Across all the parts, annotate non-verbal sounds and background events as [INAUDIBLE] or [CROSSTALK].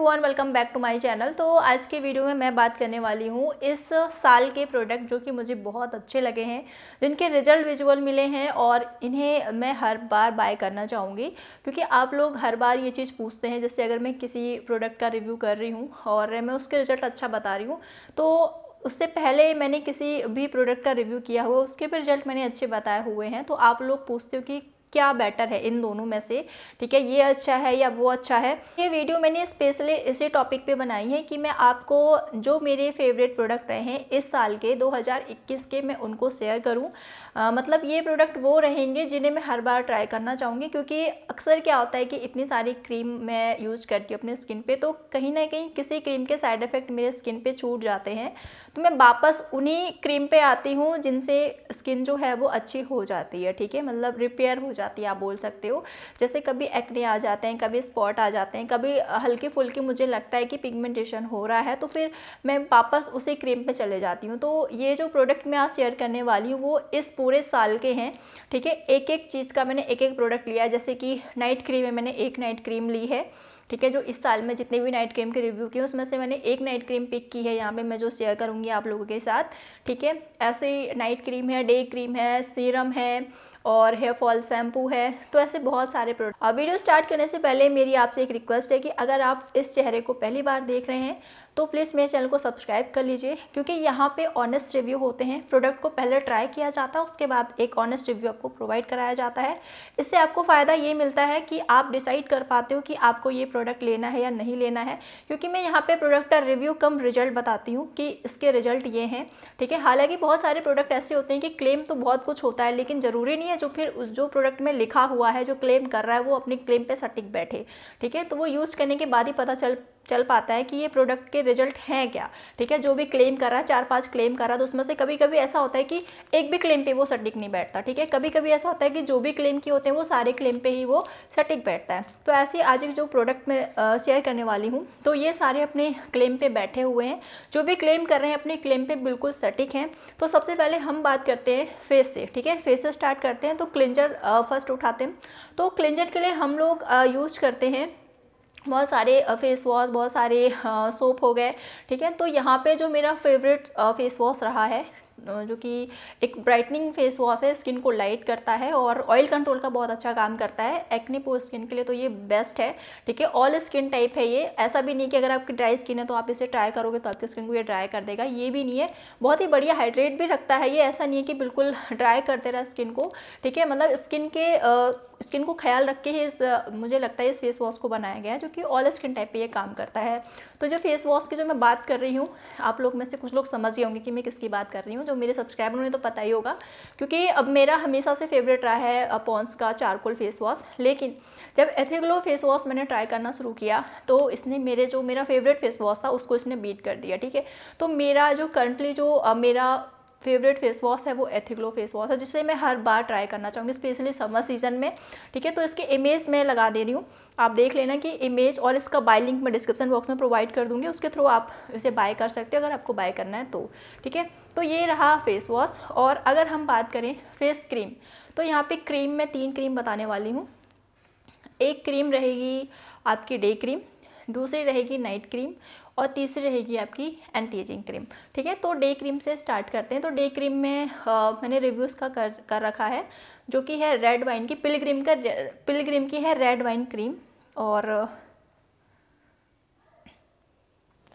one welcome back to my channel तो आज के वीडियो में मैं बात करने वाली हूँ इस साल के प्रोडक्ट जो कि मुझे बहुत अच्छे लगे हैं जिनके रिजल्ट विजुअल मिले हैं और इन्हें मैं हर बार बाय करना चाहूँगी क्योंकि आप लोग हर बार ये चीज़ पूछते हैं जैसे अगर मैं किसी प्रोडक्ट का रिव्यू कर रही हूँ और मैं उसके रिज़ल्ट अच्छा बता रही हूँ तो उससे पहले मैंने किसी भी प्रोडक्ट का रिव्यू किया हुआ उसके भी रिजल्ट मैंने अच्छे बताए हुए हैं तो आप लोग पूछते हो कि क्या बेटर है इन दोनों में से ठीक है ये अच्छा है या वो अच्छा है ये वीडियो मैंने स्पेशली इसी टॉपिक पे बनाई है कि मैं आपको जो मेरे फेवरेट प्रोडक्ट रहे हैं इस साल के 2021 के मैं उनको शेयर करूँ मतलब ये प्रोडक्ट वो रहेंगे जिन्हें मैं हर बार ट्राई करना चाहूँगी क्योंकि अक्सर क्या होता है कि इतनी सारी क्रीम मैं यूज़ करती हूँ अपने स्किन पर तो कहीं ना कहीं किसी क्रीम के साइड इफ़ेक्ट मेरे स्किन पर छूट जाते हैं तो मैं वापस उन्हीं क्रीम पर आती हूँ जिनसे स्किन जो है वो अच्छी हो जाती है ठीक है मतलब रिपेयर हो जाती जाती है आप बोल सकते हो जैसे कभी एक्ने आ जाते हैं कभी स्पॉट आ जाते हैं कभी हल्की फुल्के मुझे लगता है कि पिगमेंटेशन हो रहा है तो फिर मैं वापस उसी क्रीम पर चले जाती हूँ तो ये जो प्रोडक्ट मैं आज शेयर करने वाली हूँ वो इस पूरे साल के हैं ठीक है एक एक चीज़ का मैंने एक एक प्रोडक्ट लिया जैसे कि नाइट क्रीम है मैंने एक नाइट क्रीम ली है ठीक है जो इस साल में जितने भी नाइट क्रीम के रिव्यू किए उसमें से मैंने एक नाइट क्रीम पिक की है यहाँ पे मैं जो शेयर करूँगी आप लोगों के साथ ठीक है ऐसे नाइट क्रीम है डे क्रीम है सीरम है और हेयर फॉल शैम्पू है तो ऐसे बहुत सारे प्रोडक्ट और वीडियो स्टार्ट करने से पहले मेरी आपसे एक रिक्वेस्ट है कि अगर आप इस चेहरे को पहली बार देख रहे हैं तो प्लीज़ मेरे चैनल को सब्सक्राइब कर लीजिए क्योंकि यहाँ पे ऑनेस्ट रिव्यू होते हैं प्रोडक्ट को पहले ट्राई किया जाता है उसके बाद एक ऑनेस्ट रिव्यू आपको प्रोवाइड कराया जाता है इससे आपको फ़ायदा ये मिलता है कि आप डिसाइड कर पाते हो कि आपको ये प्रोडक्ट लेना है या नहीं लेना है क्योंकि मैं यहाँ पर प्रोडक्ट का रिव्यू कम रिजल्ट बताती हूँ कि इसके रिजल्ट ये हैं ठीक है हालाँकि बहुत सारे प्रोडक्ट ऐसे होते हैं कि क्लेम तो बहुत कुछ होता है लेकिन ज़रूरी नहीं है है जो फिर उस जो प्रोडक्ट में लिखा हुआ है जो क्लेम कर रहा है वो अपने क्लेम पे सटीक बैठे ठीक है तो वो यूज़ करने के बाद ही पता चल चल पाता है कि ये प्रोडक्ट के रिजल्ट हैं क्या ठीक है जो भी क्लेम कर रहा है चार पाँच क्लेम कर रहा है तो उसमें से कभी कभी ऐसा होता है कि एक भी क्लेम पर वो सटीक नहीं बैठता ठीक है कभी कभी ऐसा होता है कि जो भी क्लेम किए होते हैं वो सारे क्लेम पर ही वो सटीक बैठता है तो ऐसे आज एक जो प्रोडक्ट मैं शेयर करने वाली हूँ तो ये सारे अपने क्लेम पर बैठे हुए हैं जो भी क्लेम कर रहे हैं अपने क्लेम पर बिल्कुल सटीक हैं तो सबसे पहले हम बात करते हैं फेस से ठीक है फेस से स्टार्ट करते हैं तो क्लिंजर फर्स्ट उठाते हैं तो क्लिंजर के लिए हम लोग यूज करते हैं बहुत सारे फेस वॉश बहुत सारे सोप हो गए ठीक है तो यहाँ पे जो मेरा फेवरेट फेस वॉश रहा है जो कि एक ब्राइटनिंग फेस वॉश है स्किन को लाइट करता है और ऑयल कंट्रोल का बहुत अच्छा काम करता है एक्ने पोर स्किन के लिए तो ये बेस्ट है ठीक है ऑल स्किन टाइप है ये ऐसा भी नहीं कि अगर आपकी ड्राई स्किन है तो आप इसे ट्राई करोगे तो आपकी स्किन को ये ड्राई कर देगा ये भी नहीं है बहुत ही बढ़िया हाइड्रेट भी रखता है ये ऐसा नहीं है कि बिल्कुल ड्राई [LAUGHS] करते रहा स्किन को ठीक है मतलब स्किन के स्किन को ख्याल रख के ही इस मुझे लगता है इस फेस वॉश को बनाया गया है जो कि ऑल स्किन टाइप पे ये काम करता है तो जो फेस वॉश की जो मैं बात कर रही हूँ आप लोग में से कुछ लोग समझ गए होंगे कि मैं किसकी बात कर रही हूँ जो मेरे सब्सक्राइबर उन्हें तो पता ही होगा क्योंकि अब मेरा हमेशा से फेवरेट रहा है पॉन्स का चारकोल फेस वॉश लेकिन जब एथेग्लो फेस वॉश मैंने ट्राई करना शुरू किया तो इसने मेरे जो मेरा फेवरेट फेस वॉश था उसको इसने बीट कर दिया ठीक है तो मेरा जो करंटली जो मेरा फेवरेट फेस वॉश है वो एथिग्लो फेस वॉश है जिसे मैं हर बार ट्राई करना चाहूँगी स्पेशली समर सीजन में ठीक है तो इसके इमेज मैं लगा दे रही हूँ आप देख लेना कि इमेज और इसका बाय लिंक मैं डिस्क्रिप्शन बॉक्स में प्रोवाइड कर दूँगी उसके थ्रू आप इसे बाय कर सकते हो अगर आपको बाय करना है तो ठीक है तो ये रहा फेस वॉश और अगर हम बात करें फेस क्रीम तो यहाँ पर क्रीम मैं तीन क्रीम बताने वाली हूँ एक क्रीम रहेगी आपकी डे क्रीम दूसरी रहेगी नाइट क्रीम और तीसरी रहेगी आपकी एंटी एजिंग क्रीम ठीक है तो डे क्रीम से स्टार्ट करते हैं तो डे क्रीम में आ, मैंने रिव्यूज़ का कर कर रखा है जो कि है रेड वाइन की पिलग्रीम का पिलग्रीम की है रेड वाइन क्रीम और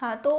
हाँ तो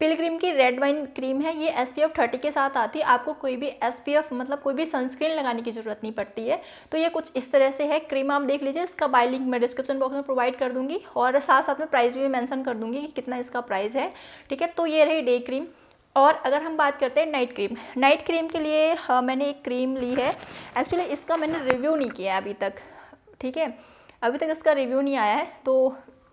पिल क्रीम की रेड वाइन क्रीम है ये एस पी एफ थर्टी के साथ आती है आपको कोई भी एस पी एफ मतलब कोई भी सनस्क्रीन लगाने की ज़रूरत नहीं पड़ती है तो ये कुछ इस तरह से है क्रीम आप देख लीजिए इसका बाई लिंक मैं डिस्क्रिप्शन बॉक्स में प्रोवाइड कर दूँगी और साथ साथ में प्राइस भी मैंसन कर दूंगी कि कितना इसका प्राइस है ठीक है तो ये रही डे क्रीम और अगर हम बात करते हैं नाइट क्रीम नाइट क्रीम के लिए हाँ, मैंने एक क्रीम ली है एक्चुअली इसका मैंने रिव्यू नहीं किया अभी तक ठीक है अभी तक इसका रिव्यू नहीं आया है तो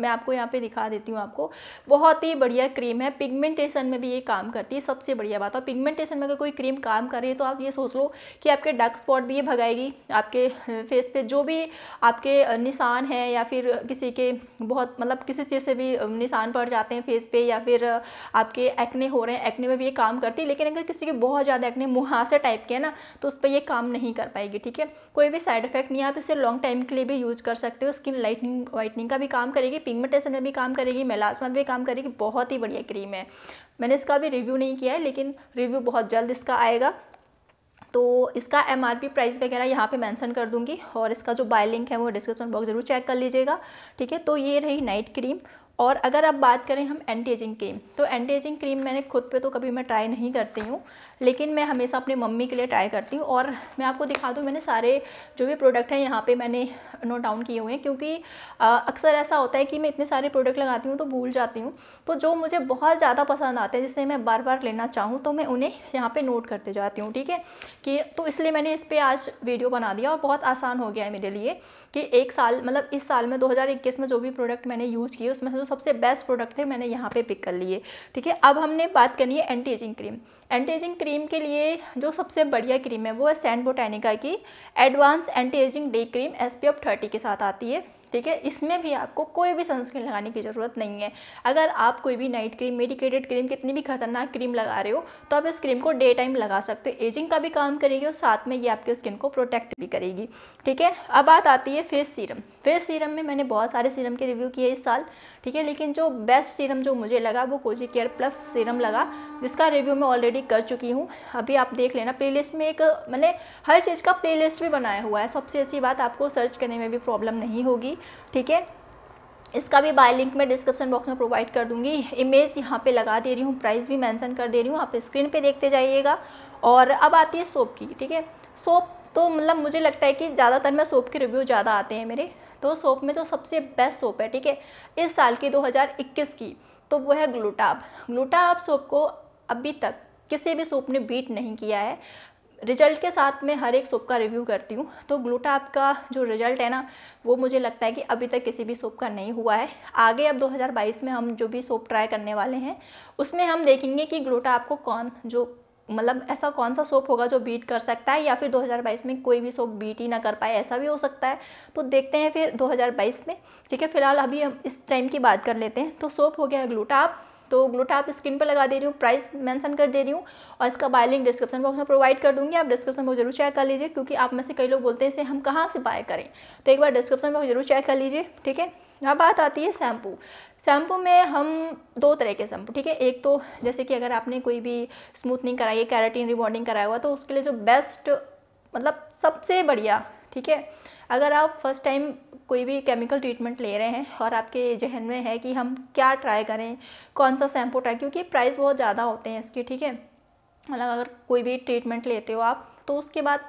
मैं आपको यहाँ पे दिखा देती हूँ आपको बहुत ही बढ़िया क्रीम है पिगमेंटेशन में भी ये काम करती है सबसे बढ़िया बात और पिगमेंटेशन में अगर कोई क्रीम काम कर रही है तो आप ये सोच लो कि आपके डार्क स्पॉट भी ये भगाएगी आपके फेस पे जो भी आपके निशान हैं या फिर किसी के बहुत मतलब किसी चीज़ से भी निशान पड़ जाते हैं फेस पे या फिर आपके एक्ने हो रहे हैं एक्ने में भी ये काम करती है लेकिन अगर किसी के बहुत ज़्यादा एक्ने मुहासे टाइप के हैं ना तो उस पर यह काम नहीं कर पाएगी ठीक है कोई भी साइड इफेक्ट नहीं आप इसे लॉन्ग टाइम के लिए भी यूज़ कर सकते हो स्किन लाइटनिंग वाइटनिंग का भी काम करेगी पिगमेंटेशन में भी काम करेगी मेलास्मा में भी काम करेगी बहुत ही बढ़िया क्रीम है मैंने इसका भी रिव्यू नहीं किया है लेकिन रिव्यू बहुत जल्द इसका आएगा तो इसका एम प्राइस वगैरह यहाँ पे मेंशन कर दूंगी और इसका जो बाय लिंक है वो डिस्क्रिप्शन बॉक्स जरूर चेक कर लीजिएगा ठीक है तो ये रही नाइट क्रीम और अगर आप बात करें हम एंटी एजिंग क्रीम तो एंटी एजिंग क्रीम मैंने खुद पे तो कभी मैं ट्राई नहीं करती हूँ लेकिन मैं हमेशा अपनी मम्मी के लिए ट्राई करती हूँ और मैं आपको दिखा दूँ मैंने सारे जो भी प्रोडक्ट हैं यहाँ पे मैंने नोट डाउन किए हुए हैं क्योंकि अक्सर ऐसा होता है कि मैं इतने सारे प्रोडक्ट लगाती हूँ तो भूल जाती हूँ तो जो मुझे बहुत ज़्यादा पसंद आते हैं जिससे मैं बार बार लेना चाहूँ तो मैं उन्हें यहाँ पर नोट करते जाती हूँ ठीक है कि तो इसलिए मैंने इस पर आज वीडियो बना दिया और बहुत आसान हो गया है मेरे लिए कि एक साल मतलब इस साल में 2021 में जो भी प्रोडक्ट मैंने यूज़ किए उसमें से जो सबसे बेस्ट प्रोडक्ट थे मैंने यहाँ पे पिक कर लिए ठीक है अब हमने बात करनी है anti ageing cream anti ageing cream के लिए जो सबसे बढ़िया क्रीम है वो है सैंड बोटानिका की advance anti ageing day cream S P thirty के साथ आती है ठीक है इसमें भी आपको कोई भी सनस्क्रीन लगाने की ज़रूरत नहीं है अगर आप कोई भी नाइट क्रीम मेडिकेटेड क्रीम कितनी भी खतरनाक क्रीम लगा रहे हो तो आप इस क्रीम को डे टाइम लगा सकते हो एजिंग का भी काम करेगी और साथ में ये आपकी स्किन को प्रोटेक्ट भी करेगी ठीक है अब बात आती है फेस सीरम फेस सीरम में मैंने बहुत सारे सीरम के रिव्यू किए इस साल ठीक है लेकिन जो बेस्ट सीरम जो मुझे लगा वो कोजी केयर प्लस सीरम लगा जिसका रिव्यू मैं ऑलरेडी कर चुकी हूँ अभी आप देख लेना प्ले में एक मैंने हर चीज़ का प्ले भी बनाया हुआ है सबसे अच्छी बात आपको सर्च करने में भी प्रॉब्लम नहीं होगी ठीक है इसका भी बाय लिंक मैं डिस्क्रिप्शन बॉक्स में प्रोवाइड कर दूंगी इमेज यहाँ पे लगा दे रही हूँ प्राइस भी मेंशन कर दे रही हूँ आप स्क्रीन पे देखते जाइएगा और अब आती है सोप की ठीक है सोप तो मतलब मुझे लगता है कि ज़्यादातर मैं सोप के रिव्यू ज़्यादा आते हैं मेरे तो सोप में तो सबसे बेस्ट सोप है ठीक है इस साल की दो की तो वो है ग्लूटाब ग्लूटाब सोप को अभी तक किसी भी सोप ने बीट नहीं किया है रिजल्ट के साथ मैं हर एक सोप का रिव्यू करती हूँ तो ग्लूटा आपका जो रिजल्ट है ना वो मुझे लगता है कि अभी तक किसी भी सोप का नहीं हुआ है आगे अब 2022 में हम जो भी सोप ट्राई करने वाले हैं उसमें हम देखेंगे कि ग्लूटा आपको कौन जो मतलब ऐसा कौन सा सोप होगा जो बीट कर सकता है या फिर 2022 में कोई भी सोप बीट ही ना कर पाए ऐसा भी हो सकता है तो देखते हैं फिर 2022 में ठीक है फिलहाल अभी हम इस टाइम की बात कर लेते हैं तो सोप हो गया ग्लूटा आप तो ग्लूटा आप स्क्रीन पर लगा दे रही हूँ प्राइस मेंशन कर दे रही हूँ और इसका बाय लिंक डिस्क्रिप्शन बॉक्स में प्रोवाइड कर दूंगी आप डिस्क्रिप्शन बॉक्स जरूर चेक कर लीजिए क्योंकि आप में से कई लोग बोलते हैं इसे हम कहाँ से बाय करें तो एक बार डिस्क्रिप्शन बॉक्स जरूर चेक कर लीजिए ठीक है अब बात आती है शैम्पू शैम्पू में हम दो तरह के शैम्पू ठीक है एक तो जैसे कि अगर आपने कोई भी स्मूथनिंग कराई है कैराटीन रिबॉन्डिंग कराया हुआ तो उसके लिए जो बेस्ट मतलब सबसे बढ़िया ठीक है अगर आप फर्स्ट टाइम कोई भी केमिकल ट्रीटमेंट ले रहे हैं और आपके जहन में है कि हम क्या ट्राई करें कौन सा शैम्पू ट्राई क्योंकि प्राइस बहुत ज़्यादा होते हैं इसके ठीक है मतलब अगर कोई भी ट्रीटमेंट लेते हो आप तो उसके बाद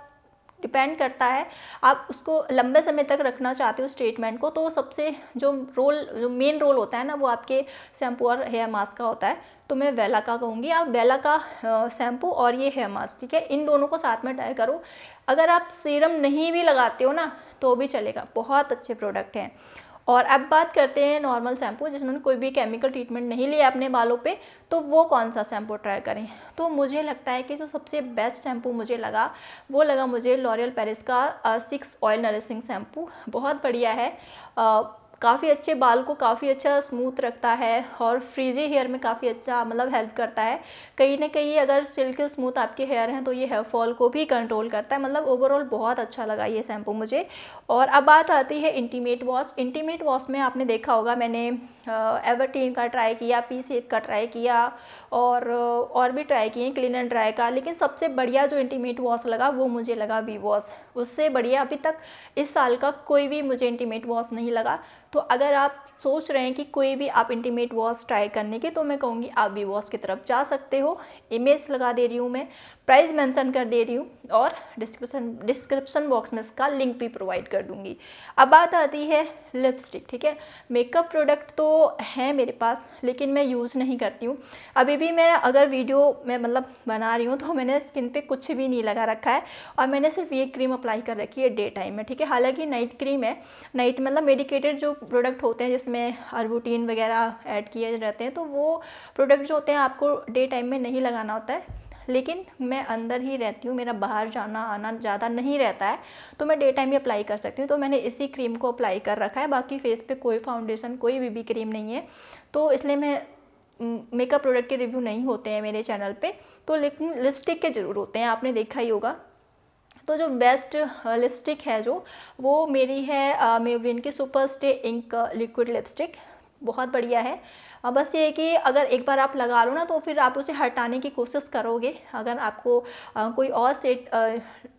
डिपेंड करता है आप उसको लंबे समय तक रखना चाहते हो स्टेटमेंट को तो सबसे जो रोल जो मेन रोल होता है ना वो आपके शैम्पू और हेयर मास्क का होता है तो मैं वेला का कहूँगी आप वेला का शैम्पू और ये हेयर मास्क ठीक है इन दोनों को साथ में ट्राई करो अगर आप सीरम नहीं भी लगाते हो ना तो भी चलेगा बहुत अच्छे प्रोडक्ट हैं और अब बात करते हैं नॉर्मल शैम्पू जिन्होंने कोई भी केमिकल ट्रीटमेंट नहीं लिया अपने बालों पे तो वो कौन सा शैम्पू ट्राई करें तो मुझे लगता है कि जो सबसे बेस्ट शैम्पू मुझे लगा वो लगा मुझे लॉरियल पेरिस का सिक्स ऑयल नरिशिंग शैम्पू बहुत बढ़िया है आ, uh, काफ़ी अच्छे बाल को काफ़ी अच्छा स्मूथ रखता है और फ्रीजी हेयर में काफ़ी अच्छा मतलब हेल्प करता है कहीं ना कहीं अगर सिल्क स्मूथ आपके हेयर हैं तो ये हेयर फॉल को भी कंट्रोल करता है मतलब ओवरऑल बहुत अच्छा लगा ये शैम्पू मुझे और अब बात आती है इंटीमेट वॉश इंटीमेट वॉश में आपने देखा होगा मैंने एवरटीन का ट्राई किया पी सेब का ट्राई किया और और भी ट्राई किए क्लीन एंड ड्राई का लेकिन सबसे बढ़िया जो इंटीमेट वॉश लगा वो मुझे लगा वी वॉश उससे बढ़िया अभी तक इस साल का कोई भी मुझे इंटीमेट वॉश नहीं लगा तो अगर आप सोच रहे हैं कि कोई भी आप इंटीमेट वॉश ट्राई करने के तो मैं कहूँगी आप वी वॉश की तरफ जा सकते हो इमेज लगा दे रही हूँ मैं प्राइस मेंशन कर दे रही हूँ और डिस्क्रिप्शन डिस्क्रिप्शन बॉक्स में इसका लिंक भी प्रोवाइड कर दूँगी अब बात आती है लिपस्टिक ठीक है मेकअप प्रोडक्ट तो हैं मेरे पास लेकिन मैं यूज़ नहीं करती हूँ अभी भी मैं अगर वीडियो मैं मतलब बना रही हूँ तो मैंने स्किन पे कुछ भी नहीं लगा रखा है और मैंने सिर्फ ये क्रीम अप्लाई कर रखी है डे टाइम में ठीक है हालांकि नाइट क्रीम है नाइट मतलब मेडिकेटेड जो प्रोडक्ट होते हैं जिसमें अर्बुटीन वगैरह ऐड किए रहते हैं तो वो प्रोडक्ट जो होते हैं आपको डे टाइम में नहीं लगाना होता है लेकिन मैं अंदर ही रहती हूँ मेरा बाहर जाना आना ज़्यादा नहीं रहता है तो मैं डे टाइम ही अप्लाई कर सकती हूँ तो मैंने इसी क्रीम को अप्लाई कर रखा है बाकी फेस पे कोई फाउंडेशन कोई बीबी क्रीम नहीं है तो इसलिए मैं मेकअप प्रोडक्ट के रिव्यू नहीं होते हैं मेरे चैनल पर तो लेकिन लिपस्टिक के ज़रूर होते हैं आपने देखा ही होगा तो जो बेस्ट लिपस्टिक है जो वो मेरी है मेबलिन की super stay ink liquid lipstick बहुत बढ़िया है और बस ये है कि अगर एक बार आप लगा लो ना तो फिर आप उसे हटाने की कोशिश करोगे अगर आपको आ, कोई और सेट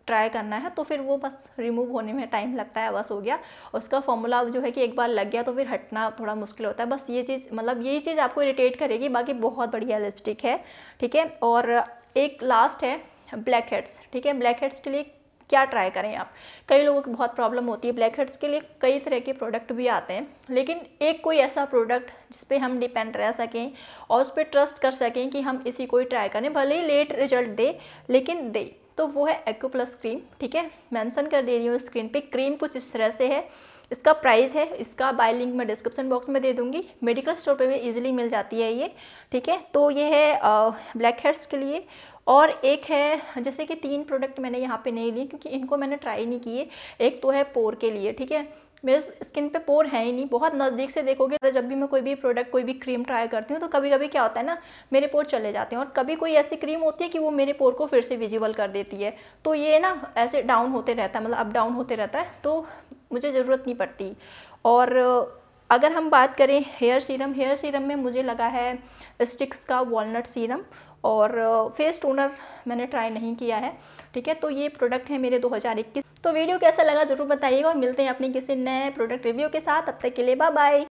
ट्राई करना है तो फिर वो बस रिमूव होने में टाइम लगता है बस हो गया उसका फॉर्मूला जो है कि एक बार लग गया तो फिर हटना थोड़ा मुश्किल होता है बस ये चीज़ मतलब यही चीज़ आपको इरीटेट करेगी बाकी बहुत बढ़िया लिपस्टिक है ठीक है और एक लास्ट है ब्लैक हेड्स ठीक है ब्लैक हेड्स के लिए क्या ट्राई करें आप कई लोगों की बहुत प्रॉब्लम होती है ब्लैक हेड्स के लिए कई तरह के प्रोडक्ट भी आते हैं लेकिन एक कोई ऐसा प्रोडक्ट जिस पर हम डिपेंड रह सकें और उस पर ट्रस्ट कर सकें कि हम इसी को ही ट्राई करें भले ही लेट रिजल्ट दे लेकिन दे तो वो है एक्ू प्लस क्रीम ठीक है मेंशन कर दे रही हूँ स्क्रीन पे क्रीम कुछ इस तरह से है इसका प्राइस है इसका बाय लिंक मैं डिस्क्रिप्शन बॉक्स में दे दूँगी मेडिकल स्टोर पे भी इजीली मिल जाती है ये ठीक है तो ये है ब्लैक हेड्स के लिए और एक है जैसे कि तीन प्रोडक्ट मैंने यहाँ पे नहीं लिए क्योंकि इनको मैंने ट्राई नहीं किए एक तो है पोर के लिए ठीक है मेरे स्किन पे पोर है ही नहीं बहुत नज़दीक से देखोगे जब भी मैं कोई भी प्रोडक्ट कोई भी क्रीम ट्राई करती हूँ तो कभी कभी क्या होता है ना मेरे पोर चले जाते हैं और कभी कोई ऐसी क्रीम होती है कि वो मेरे पोर को फिर से विजिबल कर देती है तो ये ना ऐसे डाउन होते रहता है मतलब अप डाउन होते रहता है तो मुझे ज़रूरत नहीं पड़ती और अगर हम बात करें हेयर सीरम हेयर सीरम में मुझे लगा है स्टिक्स का वॉलनट सीरम और फेस टोनर मैंने ट्राई नहीं किया है ठीक है तो ये प्रोडक्ट है मेरे 2021 तो वीडियो कैसा लगा ज़रूर बताइएगा और मिलते हैं अपने किसी नए प्रोडक्ट रिव्यू के साथ अब तक के लिए बाय बाय